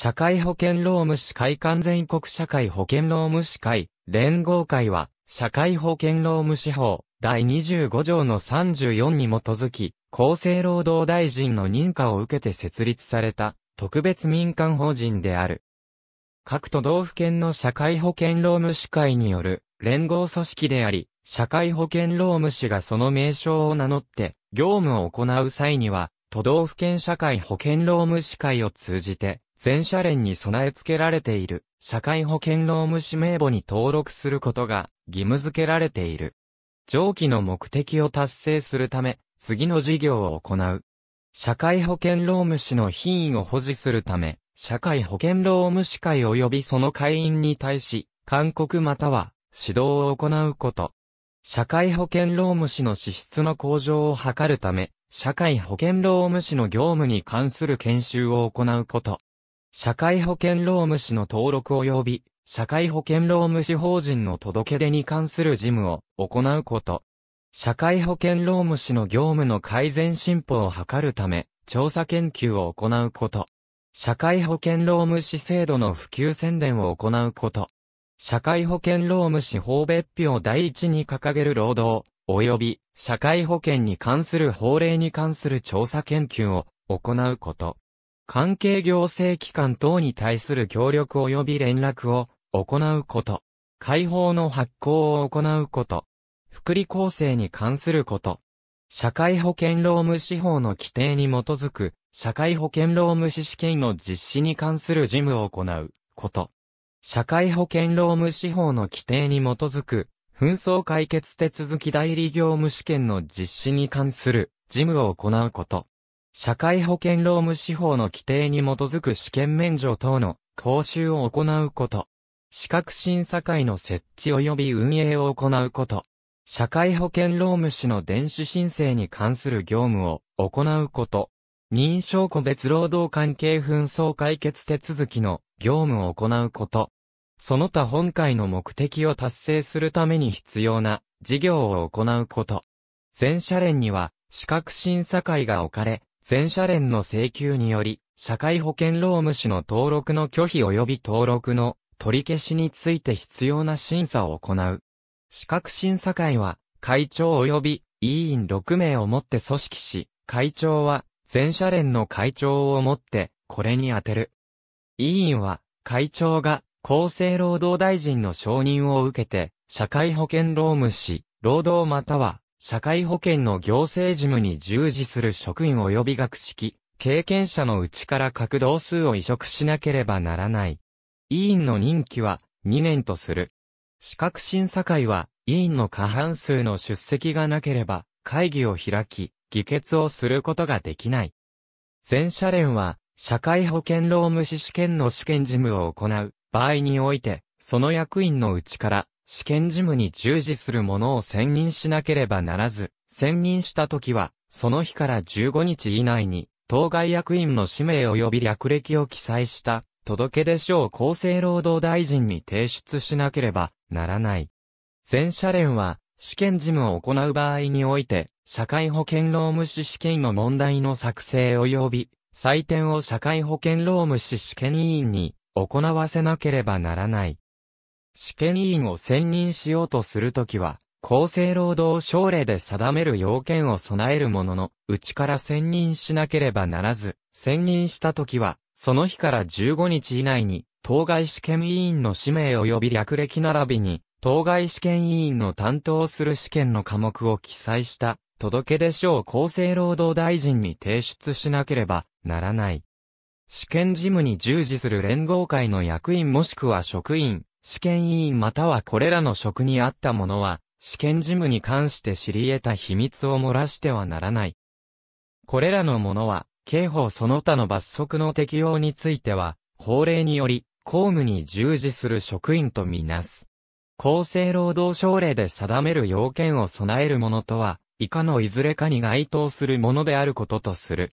社会保険労務士会完全国社会保険労務士会連合会は、社会保険労務士法第25条の34に基づき、厚生労働大臣の認可を受けて設立された特別民間法人である。各都道府県の社会保険労務士会による連合組織であり、社会保険労務士がその名称を名乗って業務を行う際には、都道府県社会保険労務士会を通じて、全社連に備え付けられている社会保険労務士名簿に登録することが義務付けられている。上記の目的を達成するため、次の事業を行う。社会保険労務士の品位を保持するため、社会保険労務士会及びその会員に対し、勧告または指導を行うこと。社会保険労務士の資質の向上を図るため、社会保険労務士の業務に関する研修を行うこと。社会保険労務士の登録及び、社会保険労務士法人の届け出に関する事務を行うこと。社会保険労務士の業務の改善進歩を図るため、調査研究を行うこと。社会保険労務士制度の普及宣伝を行うこと。社会保険労務士法別表を第一に掲げる労働、及び社会保険に関する法令に関する調査研究を行うこと。関係行政機関等に対する協力及び連絡を行うこと。解放の発行を行うこと。福利厚生に関すること。社会保険労務士法の規定に基づく、社会保険労務士試験の実施に関する事務を行うこと。社会保険労務士法の規定に基づく、紛争解決手続き代理業務試験の実施に関する事務を行うこと。社会保険労務司法の規定に基づく試験免除等の講習を行うこと。資格審査会の設置及び運営を行うこと。社会保険労務士の電子申請に関する業務を行うこと。認証個別労働関係紛争解決手続きの業務を行うこと。その他本会の目的を達成するために必要な事業を行うこと。全社連には資格審査会が置かれ、全社連の請求により、社会保険労務士の登録の拒否及び登録の取り消しについて必要な審査を行う。資格審査会は、会長及び委員6名をもって組織し、会長は全社連の会長をもってこれに当てる。委員は会長が厚生労働大臣の承認を受けて社会保険労務士、労働または社会保険の行政事務に従事する職員及び学識、経験者のうちから各同数を移植しなければならない。委員の任期は2年とする。資格審査会は委員の過半数の出席がなければ会議を開き、議決をすることができない。全社連は社会保険労務士試験の試験事務を行う場合において、その役員のうちから試験事務に従事する者を選任しなければならず、選任した時は、その日から15日以内に、当該役員の氏名及び略歴を記載した届出書を厚生労働大臣に提出しなければならない。全社連は、試験事務を行う場合において、社会保険労務士試験の問題の作成及び、採点を社会保険労務士試験委員に行わせなければならない。試験委員を選任しようとするときは、厚生労働省令で定める要件を備えるものの、うちから選任しなければならず、選任したときは、その日から15日以内に、当該試験委員の氏名及び略歴並びに、当該試験委員の担当する試験の科目を記載した、届出書を厚生労働大臣に提出しなければならない。試験事務に従事する連合会の役員もしくは職員、試験委員またはこれらの職にあった者は、試験事務に関して知り得た秘密を漏らしてはならない。これらの者は、刑法その他の罰則の適用については、法令により、公務に従事する職員とみなす。厚生労働省令で定める要件を備えるものとは、以下のいずれかに該当するものであることとする。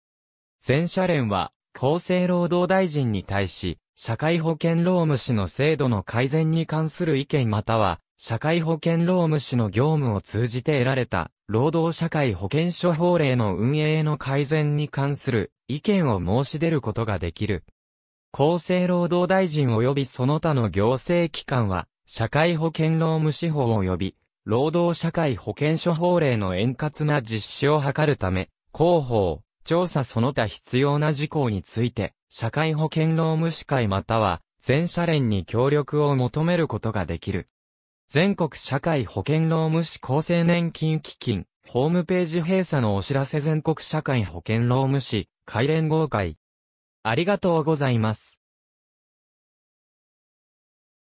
全社連は、厚生労働大臣に対し、社会保険労務士の制度の改善に関する意見または、社会保険労務士の業務を通じて得られた、労働社会保険処方令の運営の改善に関する意見を申し出ることができる。厚生労働大臣及びその他の行政機関は、社会保険労務士法及び、労働社会保険処方令の円滑な実施を図るため、広報、調査その他必要な事項について、社会保険労務士会または、全社連に協力を求めることができる。全国社会保険労務士厚生年金基金、ホームページ閉鎖のお知らせ全国社会保険労務士、会連合会。ありがとうございます。